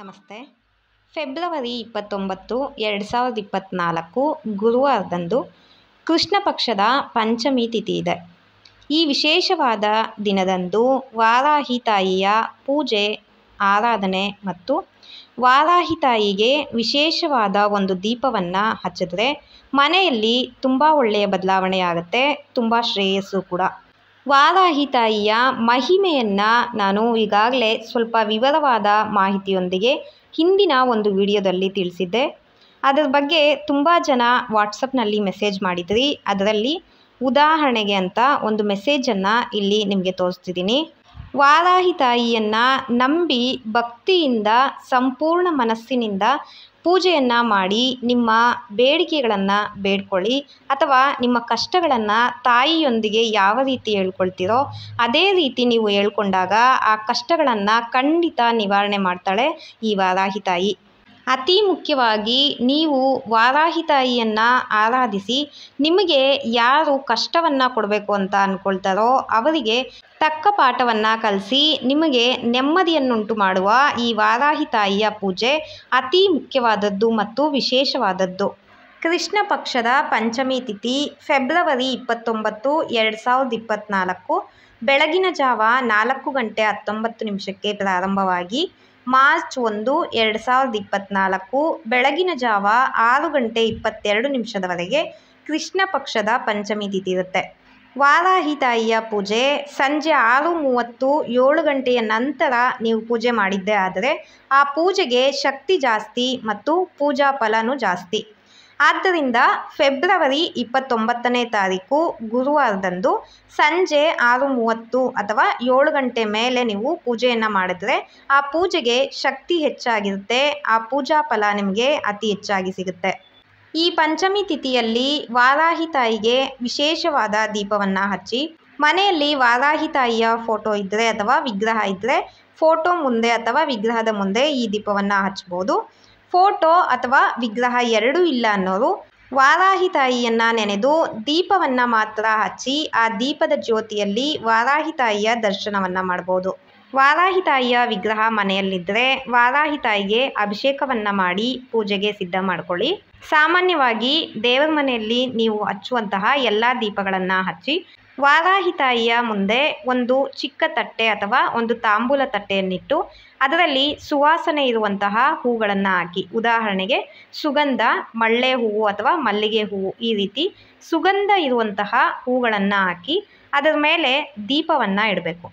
ನಮಸ್ತೆ ಫೆಬ್ರವರಿ ಇಪ್ಪತ್ತೊಂಬತ್ತು ಎರಡು ಸಾವಿರದ ಇಪ್ಪತ್ತ್ನಾಲ್ಕು ಗುರುವಾರದಂದು ಕೃಷ್ಣ ಪಕ್ಷದ ಪಂಚಮಿ ತಿಥಿ ಇದೆ ಈ ವಿಶೇಷವಾದ ದಿನದಂದು ವಾರಾಹಿ ತಾಯಿಯ ಪೂಜೆ ಆರಾಧನೆ ಮತ್ತು ವಾರಾಹಿ ತಾಯಿಗೆ ವಿಶೇಷವಾದ ಒಂದು ದೀಪವನ್ನು ಹಚ್ಚಿದ್ರೆ ಮನೆಯಲ್ಲಿ ತುಂಬ ಒಳ್ಳೆಯ ಬದಲಾವಣೆ ಆಗುತ್ತೆ ತುಂಬ ಶ್ರೇಯಸ್ಸು ಕೂಡ ವಾರಾಹಿ ತಾಯಿಯ ಮಹಿಮೆಯನ್ನು ನಾನು ಈಗಾಗಲೇ ಸ್ವಲ್ಪ ವಿವರವಾದ ಮಾಹಿತಿಯೊಂದಿಗೆ ಹಿಂದಿನ ಒಂದು ವಿಡಿಯೋದಲ್ಲಿ ತಿಳಿಸಿದ್ದೆ ಅದರ ಬಗ್ಗೆ ತುಂಬ ಜನ ವಾಟ್ಸಪ್ನಲ್ಲಿ ಮೆಸೇಜ್ ಮಾಡಿದ್ರಿ ಅದರಲ್ಲಿ ಉದಾಹರಣೆಗೆ ಅಂತ ಒಂದು ಮೆಸೇಜನ್ನು ಇಲ್ಲಿ ನಿಮಗೆ ತೋರಿಸ್ತಿದ್ದೀನಿ ವಾರಾಹಿ ತಾಯಿಯನ್ನು ನಂಬಿ ಭಕ್ತಿಯಿಂದ ಸಂಪೂರ್ಣ ಮನಸ್ಸಿನಿಂದ ಪೂಜೆಯನ್ನು ಮಾಡಿ ನಿಮ್ಮ ಬೇಡಿಕೆಗಳನ್ನು ಬೇಡ್ಕೊಳ್ಳಿ ಅಥವಾ ನಿಮ್ಮ ಕಷ್ಟಗಳನ್ನು ತಾಯಿಯೊಂದಿಗೆ ಯಾವ ರೀತಿ ಹೇಳ್ಕೊಳ್ತೀರೋ ಅದೇ ರೀತಿ ನೀವು ಹೇಳ್ಕೊಂಡಾಗ ಆ ಕಷ್ಟಗಳನ್ನು ಖಂಡಿತ ನಿವಾರಣೆ ಮಾಡ್ತಾಳೆ ಈ ವಾರಾಹಿ ತಾಯಿ ಅತಿ ಮುಖ್ಯವಾಗಿ ನೀವು ವಾರಾಹಿ ತಾಯಿಯನ್ನು ಆರಾಧಿಸಿ ನಿಮಗೆ ಯಾರು ಕಷ್ಟವನ್ನು ಕೊಡಬೇಕು ಅಂತ ಅಂದ್ಕೊಳ್ತಾರೋ ಅವರಿಗೆ ತಕ್ಕ ಪಾಠವನ್ನು ಕಲಿಸಿ ನಿಮಗೆ ನೆಮ್ಮದಿಯನ್ನುಂಟು ಮಾಡುವ ಈ ವಾರಾಹಿ ತಾಯಿಯ ಪೂಜೆ ಅತಿ ಮುಖ್ಯವಾದದ್ದು ಮತ್ತು ವಿಶೇಷವಾದದ್ದು ಕೃಷ್ಣ ಪಕ್ಷದ ಪಂಚಮಿ ತಿಥಿ ಫೆಬ್ರವರಿ ಇಪ್ಪತ್ತೊಂಬತ್ತು ಎರಡು ಸಾವಿರದ ಇಪ್ಪತ್ತ್ನಾಲ್ಕು ಬೆಳಗಿನ ಜಾವ ನಾಲ್ಕು ಗಂಟೆ ಹತ್ತೊಂಬತ್ತು ನಿಮಿಷಕ್ಕೆ ಪ್ರಾರಂಭವಾಗಿ ಮಾರ್ಚ್ ಒಂದು ಎರಡು ಸಾವಿರದ ಇಪ್ಪತ್ತ್ನಾಲ್ಕು ಬೆಳಗಿನ ಜಾವ ಆರು ಗಂಟೆ ಇಪ್ಪತ್ತೆರಡು ನಿಮಿಷದವರೆಗೆ ಕೃಷ್ಣ ಪಕ್ಷದ ಪಂಚಮಿ ತಿಥಿ ಇರುತ್ತೆ ವಾರಾಹಿ ತಾಯಿಯ ಪೂಜೆ ಸಂಜೆ ಆರು ಮೂವತ್ತು ಏಳು ಗಂಟೆಯ ನಂತರ ನೀವು ಪೂಜೆ ಮಾಡಿದ್ದೇ ಆದರೆ ಆ ಪೂಜೆಗೆ ಶಕ್ತಿ ಜಾಸ್ತಿ ಮತ್ತು ಪೂಜಾ ಫಲನೂ ಜಾಸ್ತಿ ಆದ್ದರಿಂದ ಫೆಬ್ರವರಿ ಇಪ್ಪತ್ತೊಂಬತ್ತನೇ ತಾರೀಕು ಗುರುವಾರದಂದು ಸಂಜೆ ಆರು ಮೂವತ್ತು ಅಥವಾ ಏಳು ಗಂಟೆ ಮೇಲೆ ನೀವು ಪೂಜೆಯನ್ನು ಮಾಡಿದ್ರೆ ಆ ಪೂಜೆಗೆ ಶಕ್ತಿ ಹೆಚ್ಚಾಗಿರುತ್ತೆ ಆ ಪೂಜಾ ಫಲ ನಿಮಗೆ ಅತಿ ಹೆಚ್ಚಾಗಿ ಸಿಗುತ್ತೆ ಈ ಪಂಚಮಿ ತಿಥಿಯಲ್ಲಿ ವಾರಾಹಿ ತಾಯಿಗೆ ವಿಶೇಷವಾದ ದೀಪವನ್ನು ಹಚ್ಚಿ ಮನೆಯಲ್ಲಿ ವಾರಾಹಿ ತಾಯಿಯ ಫೋಟೋ ಇದ್ದರೆ ಅಥವಾ ವಿಗ್ರಹ ಇದ್ದರೆ ಫೋಟೋ ಮುಂದೆ ಅಥವಾ ವಿಗ್ರಹದ ಮುಂದೆ ಈ ದೀಪವನ್ನು ಹಚ್ಬೋದು ಫೋಟೋ ಅಥವಾ ವಿಗ್ರಹ ಎರಡೂ ಇಲ್ಲ ಅನ್ನೋರು ವಾರಾಹಿ ತಾಯಿಯನ್ನ ನೆನೆದು ದೀಪವನ್ನು ಮಾತ್ರ ಹಚ್ಚಿ ಆ ದೀಪದ ಜ್ಯೋತಿಯಲ್ಲಿ ವಾರಾಹಿ ತಾಯಿಯ ದರ್ಶನವನ್ನು ಮಾಡ್ಬೋದು ವಾರಾಹಿ ತಾಯಿಯ ವಿಗ್ರಹ ಮನೆಯಲ್ಲಿದ್ದರೆ ವಾರಾಹಿ ತಾಯಿಗೆ ಅಭಿಷೇಕವನ್ನು ಮಾಡಿ ಪೂಜೆಗೆ ಸಿದ್ಧ ಮಾಡ್ಕೊಳ್ಳಿ ಸಾಮಾನ್ಯವಾಗಿ ದೇವರ ಮನೆಯಲ್ಲಿ ನೀವು ಹಚ್ಚುವಂತಹ ಎಲ್ಲ ದೀಪಗಳನ್ನು ಹಚ್ಚಿ ವಾರಾಹಿತಾಯಿಯ ಮುಂದೆ ಒಂದು ಚಿಕ್ಕ ತಟ್ಟೆ ಅಥವಾ ಒಂದು ತಾಂಬೂಲ ತಟ್ಟೆಯನ್ನಿಟ್ಟು ಅದರಲ್ಲಿ ಸುವಾಸನೆ ಇರುವಂತಹ ಹೂಗಳನ್ನು ಹಾಕಿ ಉದಾಹರಣೆಗೆ ಸುಗಂಧ ಮಳ್ಳೆ ಹೂವು ಅಥವಾ ಮಲ್ಲಿಗೆ ಹೂವು ಈ ರೀತಿ ಸುಗಂಧ ಇರುವಂತಹ ಹೂಗಳನ್ನು ಹಾಕಿ ಅದರ ಮೇಲೆ ದೀಪವನ್ನು ಇಡಬೇಕು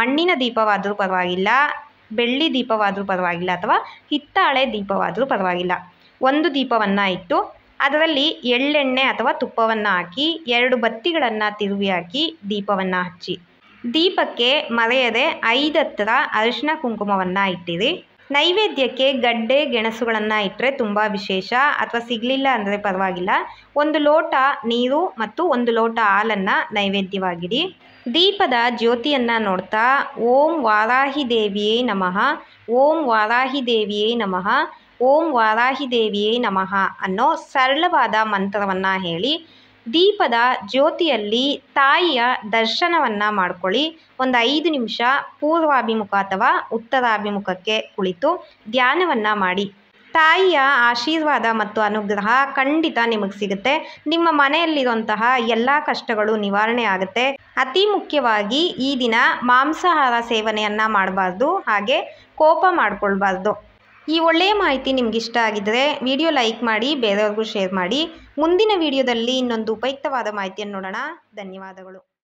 ಮಣ್ಣಿನ ದೀಪವಾದರೂ ಪರವಾಗಿಲ್ಲ ಬೆಳ್ಳಿ ದೀಪವಾದರೂ ಪರವಾಗಿಲ್ಲ ಅಥವಾ ಹಿತ್ತಾಳೆ ದೀಪವಾದರೂ ಪರವಾಗಿಲ್ಲ ಒಂದು ದೀಪವನ್ನು ಇಟ್ಟು ಅದರಲ್ಲಿ ಎಳ್ಳೆಣ್ಣೆ ಅಥವಾ ತುಪ್ಪವನ್ನು ಹಾಕಿ ಎರಡು ಬತ್ತಿಗಳನ್ನು ತಿರುವಿ ಹಾಕಿ ದೀಪವನ್ನು ಹಚ್ಚಿ ದೀಪಕ್ಕೆ ಮರೆಯದೆ ಐದತ್ರ ಅರಿಶಿನ ಕುಂಕುಮವನ್ನು ಇಟ್ಟಿರಿ ನೈವೇದ್ಯಕ್ಕೆ ಗಡ್ಡೆ ಗೆಣಸುಗಳನ್ನು ಇಟ್ಟರೆ ತುಂಬ ವಿಶೇಷ ಅಥವಾ ಸಿಗಲಿಲ್ಲ ಅಂದರೆ ಪರವಾಗಿಲ್ಲ ಒಂದು ಲೋಟ ನೀರು ಮತ್ತು ಒಂದು ಲೋಟ ಹಾಲನ್ನು ನೈವೇದ್ಯವಾಗಿಡಿ ದೀಪದ ಜ್ಯೋತಿಯನ್ನು ನೋಡ್ತಾ ಓಂ ವಾರಾಹಿ ದೇವಿಯೇ ನಮಃ ಓಂ ವಾರಾಹಿ ದೇವಿಯೇ ನಮಃ ಓಂ ವಾರಾಹಿದೇವಿಯೇ ನಮಃ ಅನ್ನೋ ಸರಳವಾದ ಮಂತ್ರವನ್ನು ಹೇಳಿ ದೀಪದ ಜ್ಯೋತಿಯಲ್ಲಿ ತಾಯಿಯ ದರ್ಶನವನ್ನು ಮಾಡ್ಕೊಳ್ಳಿ ಒಂದು ಐದು ನಿಮಿಷ ಪೂರ್ವಾಭಿಮುಖ ಅಥವಾ ಉತ್ತರಾಭಿಮುಖಕ್ಕೆ ಕುಳಿತು ಧ್ಯಾನವನ್ನು ಮಾಡಿ ತಾಯಿಯ ಆಶೀರ್ವಾದ ಮತ್ತು ಅನುಗ್ರಹ ಖಂಡಿತ ನಿಮಗೆ ಸಿಗುತ್ತೆ ನಿಮ್ಮ ಮನೆಯಲ್ಲಿರುವಂತಹ ಎಲ್ಲ ಕಷ್ಟಗಳು ನಿವಾರಣೆ ಆಗುತ್ತೆ ಅತಿ ಮುಖ್ಯವಾಗಿ ಈ ದಿನ ಮಾಂಸಾಹಾರ ಸೇವನೆಯನ್ನು ಮಾಡಬಾರ್ದು ಹಾಗೆ ಕೋಪ ಮಾಡಿಕೊಳ್ಬಾರ್ದು ಈ ಒಳ್ಳೆಯ ಮಾಹಿತಿ ಇಷ್ಟ ಆಗಿದ್ದರೆ ವಿಡಿಯೋ ಲೈಕ್ ಮಾಡಿ ಬೇರೆಯವ್ರಿಗೂ ಶೇರ್ ಮಾಡಿ ಮುಂದಿನ ವಿಡಿಯೋದಲ್ಲಿ ಇನ್ನೊಂದು ಉಪಯುಕ್ತವಾದ ಮಾಹಿತಿಯನ್ನು ನೋಡೋಣ ಧನ್ಯವಾದಗಳು